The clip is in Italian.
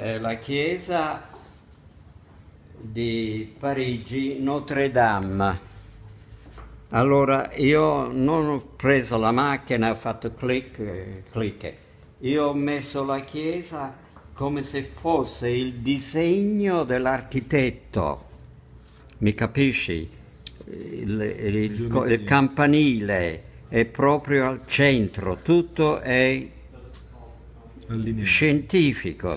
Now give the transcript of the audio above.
eh, la chiesa di Parigi Notre Dame. Allora io non ho preso la macchina, ho fatto clic, clic. Io ho messo la chiesa come se fosse il disegno dell'architetto. Mi capisci? Il, il, il, il, campanile è proprio al centro, tutto è scientifico,